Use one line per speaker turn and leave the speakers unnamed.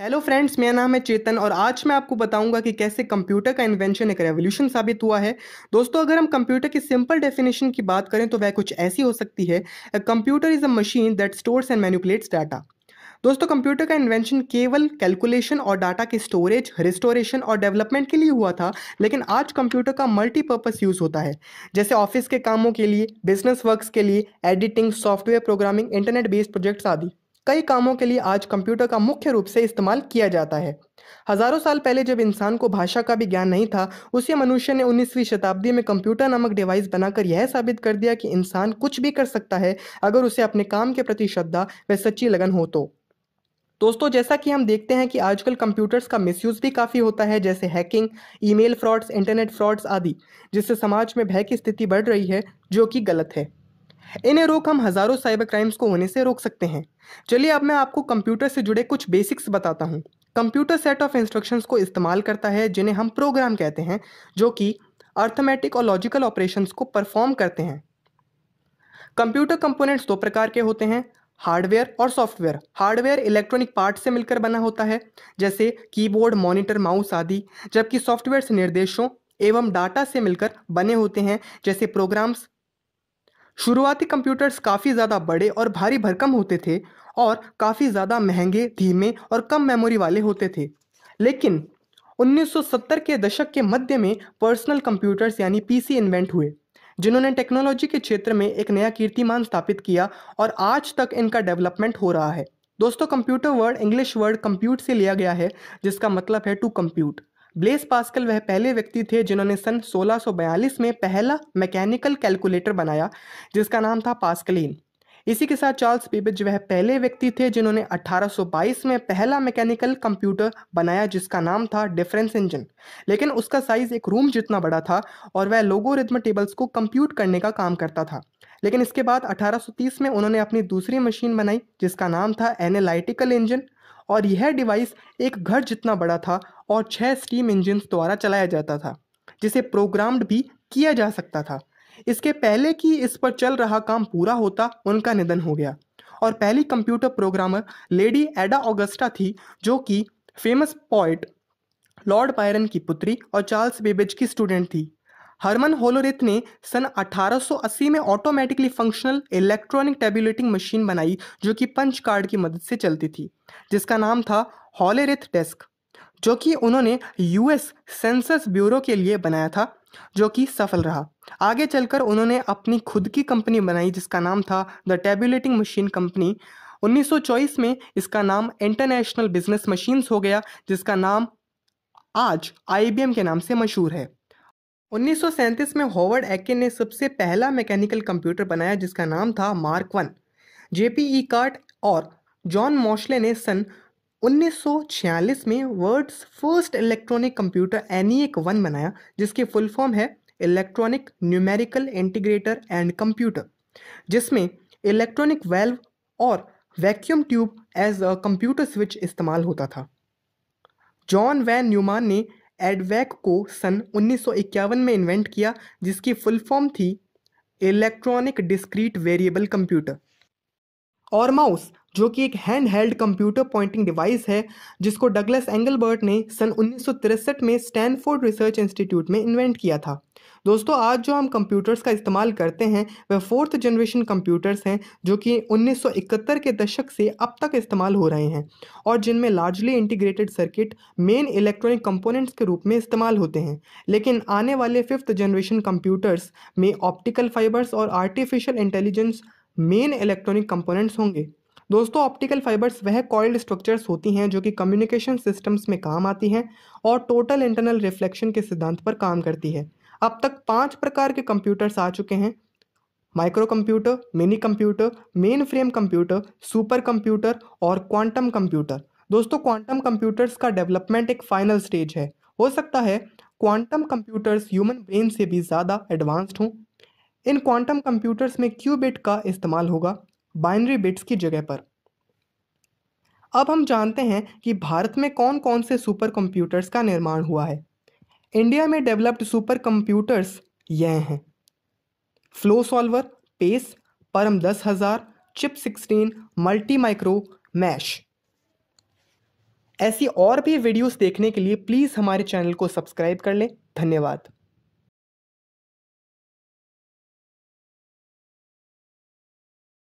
hello friends मेरा नाम है चेतन और आज मैं आपको बताऊंगा कि कैसे कंप्यूटर का इन्वेंशन एक रेवोल्यूशन साबित हुआ है दोस्तों अगर हम कंप्यूटर की सिंपल डेफिनेशन की बात करें तो वह कुछ ऐसी हो सकती है computer is a machine that stores and manipulates data दोस्तों कंप्यूटर का इन्वेंशन केवल कैलकुलेशन और डाटा के स्टोरेज रिस्टोरेशन और डेवलपमेंट के लिए हुआ था लेकिन आज कंप्यूटर का मल्टीपर्पज़ यूज़ होता है जैसे ऑफिस के कामों के लिए बिजनेस वर्क्स के लिए editing software programming internet based projects आदि कई कामों के लिए आज कंप्यूटर का मुख्य रूप से इस्तेमाल किया जाता है हजारों साल पहले जब इंसान को भाषा का भी ज्ञान नहीं था उसी मनुष्य ने 19वीं शताब्दी में कंप्यूटर नामक डिवाइस बनाकर यह साबित कर दिया कि इंसान कुछ भी कर सकता है अगर उसे अपने काम के प्रति श्रद्धा व सच्ची लगन हो तो दोस्तों जैसा कि हम देखते हैं कि आजकल कंप्यूटर्स का मिसयूज भी काफ़ी होता है जैसे hacking email frauds internet frauds आदि जिससे समाज में भय की स्थिति बढ़ रही है जो कि गलत है इन्हें रोक हम हज़ारों साइबर क्राइम्स को होने से रोक सकते हैं चलिए अब मैं आपको कंप्यूटर से जुड़े कुछ बेसिक्स बताता हूँ कंप्यूटर सेट ऑफ इंस्ट्रक्शंस को इस्तेमाल करता है जिन्हें हम प्रोग्राम कहते हैं जो कि अर्थमेटिक और लॉजिकल ऑपरेशंस को परफॉर्म करते हैं कंप्यूटर कंपोनेंट्स दो प्रकार के होते हैं हार्डवेयर और सॉफ्टवेयर हार्डवेयर इलेक्ट्रॉनिक पार्ट से मिलकर बना होता है जैसे कीबोर्ड मॉनिटर माउस आदि जबकि सॉफ्टवेयर निर्देशों एवं डाटा से मिलकर बने होते हैं जैसे प्रोग्राम्स शुरुआती कंप्यूटर्स काफ़ी ज़्यादा बड़े और भारी भरकम होते थे और काफ़ी ज़्यादा महंगे धीमे और कम मेमोरी वाले होते थे लेकिन 1970 के दशक के मध्य में पर्सनल कंप्यूटर्स यानी पीसी इन्वेंट हुए जिन्होंने टेक्नोलॉजी के क्षेत्र में एक नया कीर्तिमान स्थापित किया और आज तक इनका डेवलपमेंट हो रहा है दोस्तों computer word English word compute से लिया गया है जिसका मतलब है टू कंप्यूट ब्लेस पास्कल वह पहले व्यक्ति थे जिन्होंने सन 1642 में पहला मैकेनिकल कैलकुलेटर बनाया जिसका नाम था पास्कलिन इसी के साथ चार्ल्स बेबेज वह पहले व्यक्ति थे जिन्होंने 1822 में पहला मैकेनिकल कंप्यूटर बनाया जिसका नाम था डिफरेंस इंजन लेकिन उसका साइज एक रूम जितना बड़ा था और वह लोगो टेबल्स को कंप्यूट करने का काम करता था लेकिन इसके बाद 1830 में उन्होंने अपनी दूसरी मशीन बनाई जिसका नाम था एनालिटिकल इंजन और यह डिवाइस एक घर जितना बड़ा था और छः स्टीम इंजिन द्वारा चलाया जाता था जिसे प्रोग्राम्ड भी किया जा सकता था इसके पहले कि इस पर चल रहा काम पूरा होता उनका निधन हो गया और पहली computer programmer lady Ada Augusta थी जो कि फेमस पॉइट लॉर्ड पायरन की पुत्री और चार्ल्स बेबेज की स्टूडेंट थी हरमन होलोरेथ ने सन 1880 में automatically functional electronic tabulating machine बनाई जो कि पंच कार्ड की मदद से चलती थी जिसका नाम था हॉलेरेथ डेस्क जो कि उन्होंने यूएस सेंसस ब्यूरो के लिए बनाया था जो कि सफल रहा आगे चलकर उन्होंने अपनी खुद की कंपनी बनाई जिसका नाम था द टेबुलेटिंग मशीन कंपनी 1924 में इसका नाम इंटरनेशनल बिजनेस मशीन्स हो गया जिसका नाम आज आई के नाम से मशहूर है 1937 में हॉवर्ड एके ने सबसे पहला मैकेनिकल कंप्यूटर बनाया जिसका नाम था Mark one J P Eckert और जॉन मॉशले ने सन 1946 में world's first electronic computer ENIAC one बनाया जिसकी फुल फॉर्म है electronic numerical integrator and computer जिसमें इलेक्ट्रॉनिक वेल्व और vacuum tube as a computer switch इस्तेमाल होता था जॉन वैन न्यूमान ने एडवैक को सन 1951 में इन्वेंट किया जिसकी फुल फॉर्म थी इलेक्ट्रॉनिक डिस्क्रीट वेरिएबल कंप्यूटर और माउस जो कि एक hand held computer pointing device है जिसको डगलस एंगलबर्ट ने सन उन्नीस में स्टैनफोर्ड रिसर्च इंस्टीट्यूट में इन्वेंट किया था दोस्तों आज जो हम कंप्यूटर्स का इस्तेमाल करते हैं वह फोर्थ जनरेशन कंप्यूटर्स हैं जो कि 1971 के दशक से अब तक इस्तेमाल हो रहे हैं और जिनमें largely integrated circuit main electronic components के रूप में इस्तेमाल होते हैं लेकिन आने वाले फिफ्थ जनरेशन कंप्यूटर्स में ऑप्टिकल फाइबर्स और artificial intelligence main electronic components होंगे दोस्तों ऑप्टिकल फाइबर्स वह कॉइल्ड स्ट्रक्चर्स होती हैं जो कि कम्युनिकेशन सिस्टम्स में काम आती हैं और टोटल इंटरनल रिफ्लेक्शन के सिद्धांत पर काम करती है अब तक पांच प्रकार के कंप्यूटर्स आ चुके हैं micro computer mini computer main frame computer super computer और क्वांटम कंप्यूटर दोस्तों क्वांटम कंप्यूटर्स का डेवलपमेंट एक फाइनल स्टेज है हो सकता है क्वांटम कंप्यूटर्स ह्यूमन ब्रेन से भी ज़्यादा एडवांस्ड हों इन क्वांटम कंप्यूटर्स में क्यूबिट का इस्तेमाल होगा बाइनरी बिट्स की जगह पर अब हम जानते हैं कि भारत में कौन कौन से सुपर कंप्यूटर्स का निर्माण हुआ है इंडिया में डेवलप्ड सुपर कंप्यूटर्स यह हैं फ्लो सॉल्वर पेस परम दस हज़ार चिप सिक्सटीन मल्टी माइक्रो मैश ऐसी और भी वीडियोस देखने के लिए प्लीज़ हमारे चैनल को सब्सक्राइब कर लें धन्यवाद